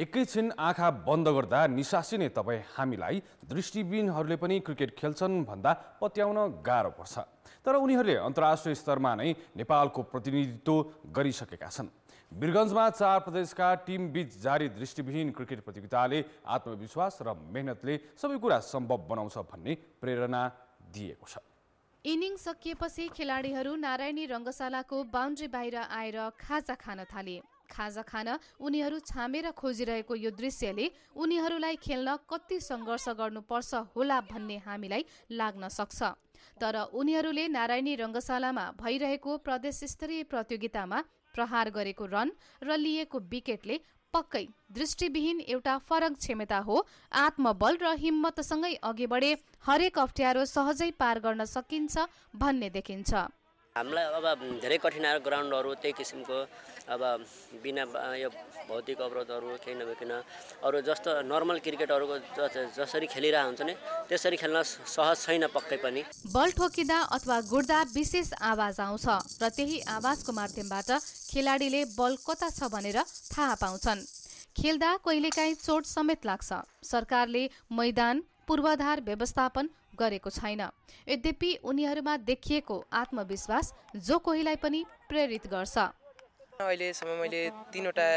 एकैछिन आँखा बन्द गर्दा निसासी नै तपाईँ हामीलाई दृष्टिबिनहरूले पनि क्रिकेट खेल्छन् भन्दा पत्याउन गाह्रो पर्छ तर उनीहरूले अन्तर्राष्ट्रिय स्तरमा नै नेपालको प्रतिनिधित्व गरिसकेका छन् वीरगन्जमा चार प्रदेशका टिमबीच जारी दृष्टिविहीन क्रिकेट प्रतियोगिताले आत्मविश्वास र मेहनतले सबै कुरा सम्भव बनाउँछ भन्ने प्रेरणा दिएको छ इनिङ सकिएपछि खेलाडीहरू नारायणी रङ्गशालाको बान्ड्री बाहिर आएर खाजा खान थाले खाजा खान उनीहरू छामेर खोजिरहेको यो दृश्यले उनीहरूलाई खेल्न कति सङ्घर्ष गर्नुपर्छ होला भन्ने हामीलाई लाग्न सक्छ तर उनीहरूले नारायणी रङ्गशालामा भइरहेको प्रदेश स्तरीय प्रतियोगितामा प्रहार गरेको रन र लिएको विकेटले पक्कै दृष्टिविहीन एउटा फरक क्षमता हो आत्मबल र हिम्मतसँगै अघि बढे हरेक अप्ठ्यारो सहजै पार गर्न सकिन्छ भन्ने देखिन्छ हामीलाई अब धेरै कठिनाइ ग्राउन्डहरू त्यही किसिमको अब बिना यो भौतिक अवरोधहरू केही नभइकन अरू जस्तो नर्मल क्रिकेटहरूको जसरी खेलिरहेको हुन्छ नि त्यसरी खेल्न सहज छैन पक्कै पनि बल ठोकिँदा अथवा गुड्दा विशेष आवाज आउँछ र त्यही आवाजको माध्यमबाट खेलाडीले बल कता छ भनेर थाहा पाउँछन् खेल्दा कहिलेकाहीँ चोट समेत लाग्छ सरकारले मैदान पूर्वाधार व्यवस्थापन गरेको छैन यद्यपि उनीहरूमा देखिएको आत्मविश्वास जो कोहीलाई पनि प्रेरित गर्छ अहिलेसम्म मैले तिनवटा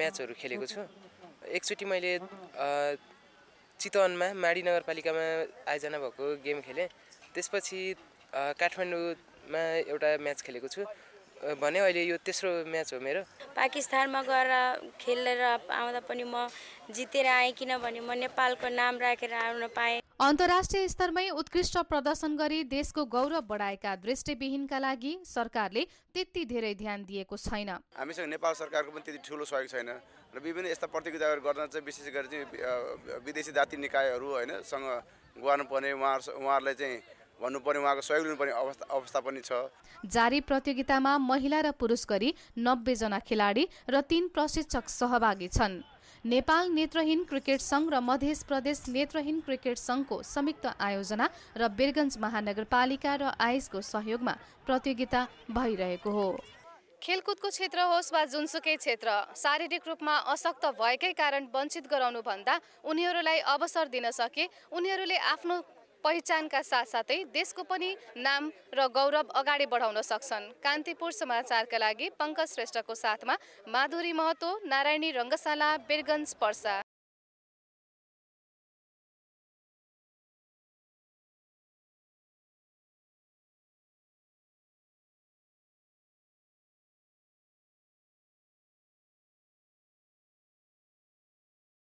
म्याचहरू खेलेको छु एकचोटि मैले चितवनमा माडी नगरपालिकामा आयोजना भएको गेम खेलेँ त्यसपछि काठमाडौँमा एउटा म्याच खेलेको छु भने अहिले यो तेस्रो म्याच हो मेरो पाकिस्तानमा गएर खेलेर आउँदा पनि म जितेर आएँ किनभने म नेपालको नाम राखेर आउन पाएँ अन्तर्राष्ट्रिय स्तरमै उत्कृष्ट प्रदर्शन गरी देशको गौरव बढाएका दृष्टिविहीनका लागि सरकारले त्यति धेरै ध्यान दिएको छैन हामीसँग नेपाल सरकारको पनि त्यति ठुलो सहयोग छैन र विभिन्न यस्ता प्रतियोगिताहरू गर्न चाहिँ विशेष गरी चाहिँ विदेशी जाति निकायहरू होइन गर्नुपर्ने उहाँहरू उहाँहरूलाई चाहिँ भन्नुपर्ने उहाँको सहयोग लिनुपर्ने अवस्था अवस्था पनि छ जारी प्रतियोगितामा महिला र पुरुष गरी नब्बेजना खेलाडी र तीन प्रशिक्षक सहभागी छन् नेपाल नेत्रहीन क्रिकेट सङ्घ र मध्य प्रदेश नेत्रहीन क्रिकेट सङ्घको संयुक्त आयोजना र बिरगन्ज महानगरपालिका र आइसको सहयोगमा प्रतियोगिता भइरहेको हो खेलकुदको क्षेत्र होस् वा जुनसुकै क्षेत्र शारीरिक रूपमा अशक्त भएकै कारण वञ्चित गराउनुभन्दा उनीहरूलाई अवसर दिन सके उनीहरूले आफ्नो पहिचानका साथसाथै देशको पनि नाम र गौरव अगाडि बढाउन सक्छन् कान्तिपुर समाचारका लागि पङ्कज श्रेष्ठको साथमा माधुरी महतो नारायणी रङ्गशाला बेरगन्ज पर्सा